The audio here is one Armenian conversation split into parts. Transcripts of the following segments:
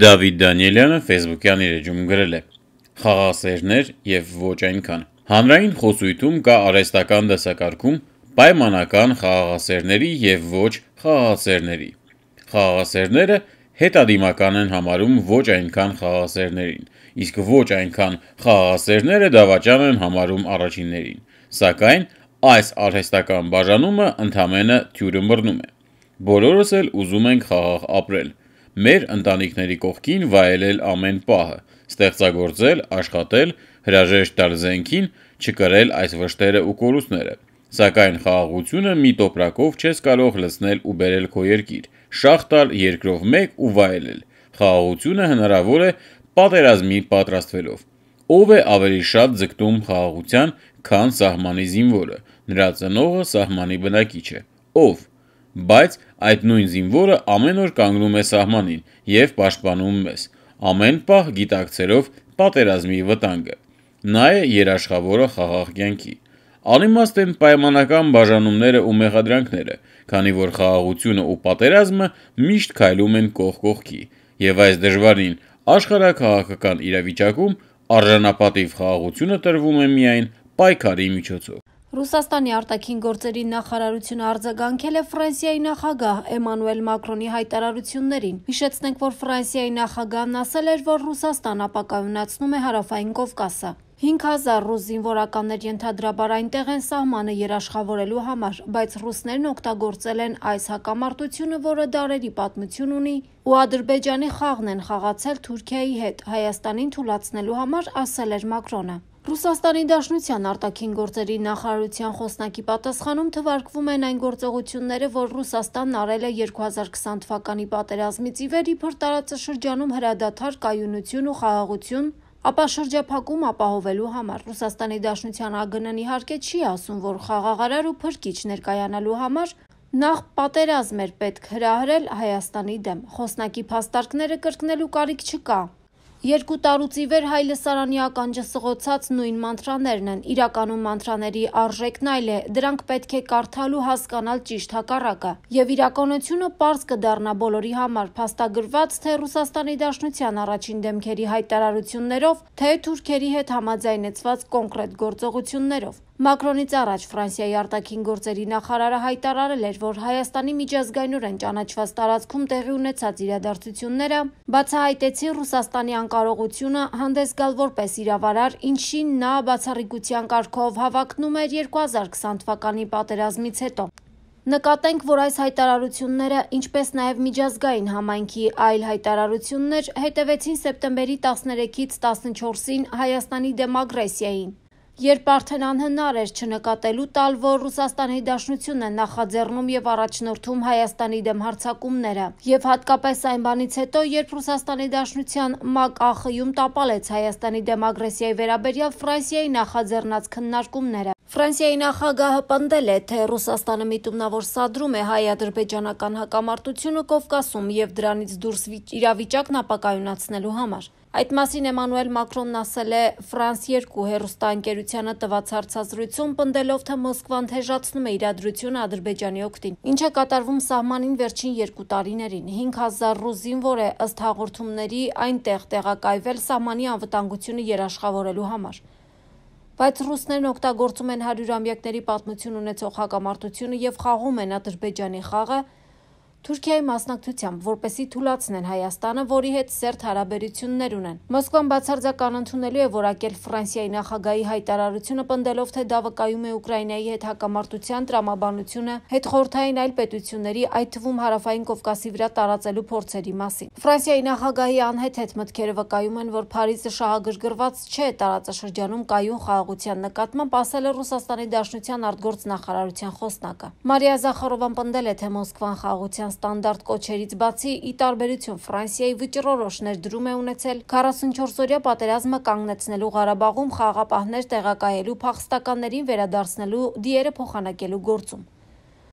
Դավիթ Դանիելյանը Facebook-յան իր էջում գրել է. «Խաղաղասերներ եւ ոչ այնքան։ Հանրային խոսույթում կա արհեստական դասակարգում պայմանական խաղաղասերների եւ ոչ խաղաղասերների։ Խաղաղասերները հետադիմական են համարում ոչ այնքան խաղաղասերներին, իսկ ոչ այնքան խաղաղասերները դավաճան են համարում առաջիններին։ Սակայն այս արհեստական բաժանումը ընդամենը թյուրը մռնում է։ Բոլորս էլ ուզում ենք խաղաղ ապրել, մեր ընտանիքների կողքին վայելել ամեն պահը, ստեղծագործել, աշխատել, հրաժեշտ տալ զենքին, չկրել այս վշտերը ու կորուստները։ Սակայն խաղաղությունը մի տոպրակով չես կարող լցնել ու բերել քո երկիր, շախ տալ երկրով մեկ ու վայելել։ Խաղաղությունը հնարավոր է պատերազմի պատրաստվելով։ Ով է ավելի շատ ձգտում խաղաղության, քան սահմանի զինվորը։ Նրա ծնողը սահմանի բնակիչ է։ Ով Բայց այդ նույն զինվորը ամեն օր կանգնում է սահմանին և պաշտպանում մեզ, ամեն պահ գիտակցելով պատերազմի վտանգը։ Նա է երաշխավորը խաղաղ կյանքի։ Անիմաստ են պայմանական բաժանումները ու մեղադրանքները, քանի որ խաղաղությունը ու պատերազմը միշտ քայլում են կողք կողքի, եւ այս դժվարին աշխարհակահաղական իրավիճակում արժանապատիվ խաղաղությունը տրվում է միայն պայքարի միջոցով։ Ռուսաստանի արտաքին գործերի նախարարությունը արձագանքել է Ֆրանսիայի նախագահ Էմանուել Մակրոնի հայտարարություններին։ Հիշեցնենք, որ Ֆրանսիայի նախագահն ասել էր, որ Ռուսաստանը ապակայունացնում է հարավային Կովկասը։ 5000 ռուս զինվորականներ ենթադրաբար այնտեղ են սահմանը երաշխավորելու համար, բայց ռուսներն օգտագործել են այս հակամարտությունը, որը դարերի պատմություն ունի, ու Ադրբեջանի խաղն են խաղացել Թուրքիայի հետ, Հայաստանին թուլացնելու համար, ասել էր Մակրոնը։ Ռուսաստանի Դաշնության արտաքին գործերի նախարարության խոսնակի պատասխանում թվարկվում են այն գործողությունները, որ Ռուսաստանն արել է 2020 թվականի պատերազմից ի վեր իբր տարածաշրջանում հրադադար կայունություն ու խաղաղություն ապա շրջափակում ապահովելու համար Ռուսաստանի Դաշնության ԱԳՆ-ն իհարկե չի ասում, որ խաղաղարար ու փրկիչ ներկայանալու համար նախ պատերազմ էր պետք հրահրել Հայաստանի դեմ։ Խոսնակի փաստարկները կրկնելու կարիք չկա, Երկու տարուց ի վեր հայ լսարանի ականջը սղոցած նույն մանտրաներն են։ Իրականում մանտրաների արժեքն այլ է, դրանք պետք է կարդալու հասկանալ ճիշտ հակառակը։ Եվ իրականությունը պարզ կդառնա բոլորի համար, փաստագրված թե Ռուսաստանի Դաշնության առաջին դեմքերի հայտարարություններով, թե թուրքերի հետ համաձայնեցված կոնկրետ գործողություններով։ Մակրոնից առաջ Ֆրանսիայի արտաքին գործերի նախարարը հայտարարել էր, որ Հայաստանի միջազգայինորեն ճանաչված տարածքում տեղի ունեցած իրադարձությունները բացահայտեցին Ռուսաստանի անկարողությունը հանդես գալ որպես իրավարար, ինչին նա բացառիկության կարգով հավակնում էր 2020 թվականի պատերազմից հետո։ Նկատենք, որ այս հայտարարությունները, ինչպես նաև միջազգային համայնքի այլ հայտարարություններ, հետևեցին սեպտեմբերի 13-ից 14-ին Հայաստանի դեմ ագրեսիային երբ արդեն անհնար էր չնկատելու տալ, որ Ռուսաստանի Դաշնությունն է նախաձեռնում եւ առաջնորդում Հայաստանի դեմ հարձակումները, եւ հատկապես այն բանից հետո, երբ Ռուսաստանի Դաշնության ՄԱԿ ԱԽ-ում տապալեց Հայաստանի դեմ ագրեսիայի վերաբերյալ Ֆրանսիայի նախաձեռնած քննարկումները։ Ֆրանսիայի նախագահը պնդել է, թե Ռուսաստանը միտումնավոր սադրում է հայ-ադրբեջանական հակամարտությունը Կովկասում եւ դրանից դուրս իրավիճակն ապակայունացնելու համար։ Այդ մասին Էմանուել Մակրոնն ասել է Ֆրանս 2 հերոստանգերությանը տված հարցազրույցում, պնդելով, թե Մոսկվան թեժացնում է իրադրությունը Ադրբեջանի օգտին։ Ինչը կատարվում սահմանին վերջին 2 տարիներին 5000 ռուս զինվոր է ըստ հաղորդումների այնտեղ տեղակայվել սահմանի անվտանգությունը երաշխավորելու համար բայց ռուսներն օգտագործում են հարյուրամյակների պատմություն ունեցող հակամարտությունը եւ խաղում են Ադրբեջանի խաղը Թուրքիայի մասնակցությամբ, որպեսի թուլացնեն Հայաստանը, որի հետ սերտ հարաբերություններ ունեն։ Մոսկվան բացարձակ անընդունելի է որակել Ֆրանսիայի նախագահի հայտարարությունը պնդելով, թե դա վկայում է Ուկրաինայի հետ հակամարտության տրամաբանությունը հետխորթային այլ պետությունների, այդ թվում հարավային Կովկասի վրա տարածելու փորձերի մասին։ Ֆրանսիայի նախագահի անհետ հետ մտքերը վկայում են, որ Փարիզը շահագրգռված չէ տարածաշրջանում կայուն խաղաղության նկատմամբ, ասել է Ռուսաստանի Դաշնության արտգործ նախարարության խոսնակը։ Մարիա Զախարովան պնդել է, թե Մոսկվան խաղաղության ռազմական ստանդարտ կոչերից բացի, ի տարբերություն Ֆրանսիայի վճռորոշ ներդրում է ունեցել 44-օրյա պատերազմը կանգնեցնելու Ղարաբաղում խաղապահներ տեղակայելու փախստականներին վերադարձնելու դիերը փոխանակելու գործում։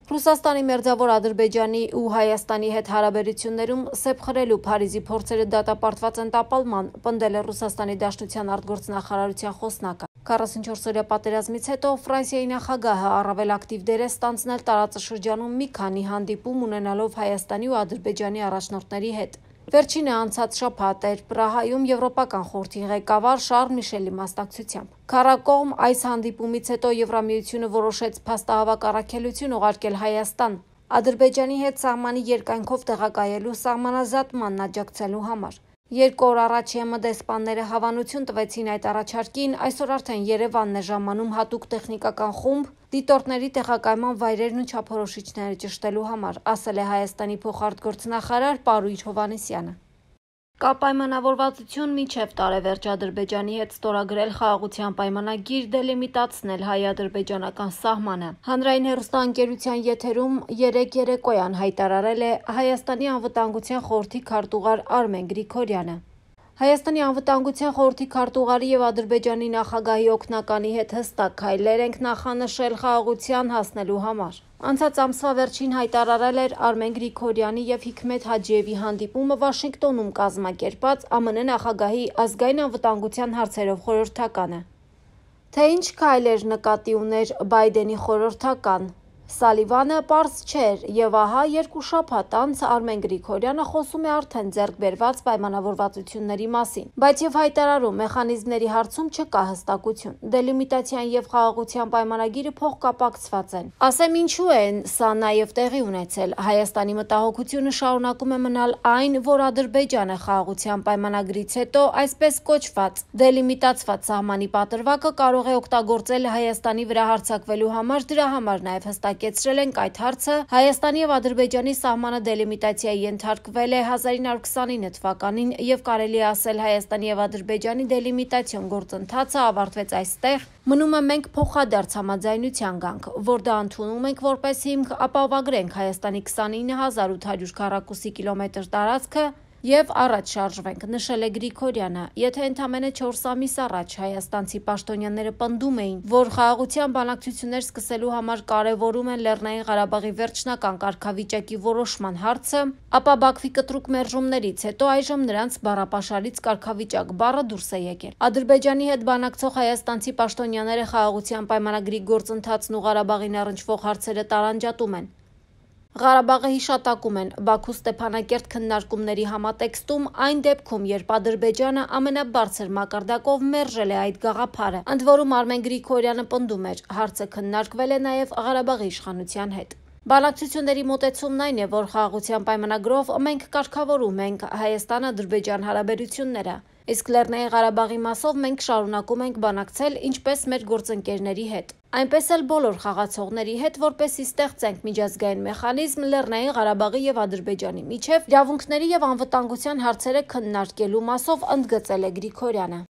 Ռուսաստանի մերձավոր Ադրբեջանի ու Հայաստանի հետ հարաբերություններում սեփ խրելու Փարիզի փորձերը դատապարտված են տապալման, պնդել է Ռուսաստանի Դաշնության արտգործնախարարության խոսնակը։ 44-օրյա պատերազմից հետո Ֆրանսիայի նախագահը առավել ակտիվ դեր է ստանձնել տարածաշրջանում մի քանի հանդիպում ունենալով Հայաստանի ու Ադրբեջանի առաջնորդների հետ։ Վերջինը անցած շաբաթ էր Պրահայում Եվրոպական խորհրդի ղեկավար Շարլ Միշելի մասնակցությամբ։ Քարակողմ այս հանդիպումից հետո Եվրամիությունը որոշեց փաստահավաք առաքելություն ուղարկել Հայաստան, Ադրբեջանի հետ սահմանի երկայնքով տեղակայելու սահմանազատմանն աջակցելու համար։ Երկու օր առաջ ԵՄ դեսպանները հավանություն տվեցին այդ առաջարկին, այսօր արդեն Երևանն է ժամանում հատուկ տեխնիկական խումբ դիտորդների տեղակայման վայրերն ու չափորոշիչները ճշտելու համար, ասել է Հայաստանի փոխարտգործնախարար Պարույր Հովանեսյանը։ Կա պայմանավորվածություն միջև տարեվերջ Ադրբեջանի հետ ստորագրել խաղաղության պայմանագիր դելիմիտացնել հայ-ադրբեջանական սահմանը։ Հանրային հերոստանգերության եթերում 3 երեկոյան հայտարարել է Հայաստանի անվտանգության խորհրդի քարտուղար Արմեն Գրիգորյանը։ Հայաստանի անվտանգության խորհրդի քարտուղարի եւ Ադրբեջանի նախագահի օկնականի հետ հստակ քայլեր ենք նախանշել խաղաղության հասնելու համար։ Անցած ամսվա վերջին հայտարարել էր Արմեն Գրիգորյանի եւ Հիքմետ Հաջիևի հանդիպումը Վաշինգտոնում կազմակերպած ԱՄՆ նախագահի ազգային անվտանգության հարցերով խորհրդականը։ Թե ինչ քայլեր նկատի ուներ Բայդենի խորհրդական Սալիվանը պարզ չէր եւ ահա երկու շաբաթ անց Արմեն Գրիգորյանը խոսում է արդեն ձեռք բերված պայմանավորվածությունների մասին, բայց եւ հայտարարում մեխանիզմների հարցում չկա հստակություն։ Դելիմիտացիան եւ խաղաղության պայմանագիրը փոխկապակցված են։ Ասեմ ինչու են սա նաեւ տեղի ունեցել։ Հայաստանի մտահոգությունը շարունակում է մնալ այն, որ Ադրբեջանը խաղաղության պայմանագրից հետո այսպես կոչված դելիմիտացված սահմանի պատրվակը կարող է օգտագործել Հայաստանի վրա հարձակվելու համար, դրա համար նաեւ հստակ բացակեցրել ենք այդ հարցը, Հայաստանի եւ Ադրբեջանի սահմանը դելիմիտացիայի ենթարկվել է 1929 թվականին եւ կարելի է ասել Հայաստանի եւ Ադրբեջանի դելիմիտացիոն գործընթացը ավարտվեց այստեղ, մնում է մենք փոխադարձ համաձայնության գանք, որ դա ընդունում ենք որպես հիմք ապահովագրենք Հայաստանի 29800 քառակուսի կիլոմետր տարածքը եւ առաջ շարժվենք, նշել է Գրիգորյանը։ Եթե ընդամենը 4 ամիս առաջ հայաստանցի պաշտոնյաները պնդում էին, որ խաղաղության բանակցություններ սկսելու համար կարևորում են Լեռնային Ղարաբաղի վերջնական կարգավիճակի որոշման հարցը, ապա Բաքվի կտրուկ մերժումներից հետո այժմ նրանց բառապաշարից կարգավիճակ բառը դուրս է եկել։ Ադրբեջանի հետ բանակցող հայաստանցի պաշտոնյաները խաղաղության պայմանագրի գործընթացն ու Ղարաբաղին առնչվող հարցերը տարանջատում են։ Ղարաբաղը հիշատակում են Բաքու Ստեփանակերտ քննարկումների համատեքստում այն դեպքում, երբ Ադրբեջանը ամենաբարձր մակարդակով մերժել է այդ գաղափարը։ Ընդ որում Արմեն Գրիգորյանը պնդում էր, հարցը քննարկվել է նաև Ղարաբաղի իշխանության հետ։ Բանակցությունների մոտեցումն այն է, որ խաղաղության պայմանագրով մենք կարգավորում ենք Հայաստան-Ադրբեջան հարաբերությունները։ Իսկ Լեռնային Ղարաբաղի մասով մենք շարունակում ենք բանակցել ինչպես մեր գործընկերների հետ, այնպես էլ բոլոր խաղացողների հետ, որպեսզի ստեղծենք միջազգային մեխանիզմ Լեռնային Ղարաբաղի եւ Ադրբեջանի միջև իրավունքների եւ անվտանգության հարցերը քննարկելու մասով ընդգծել է Գրիգորյանը։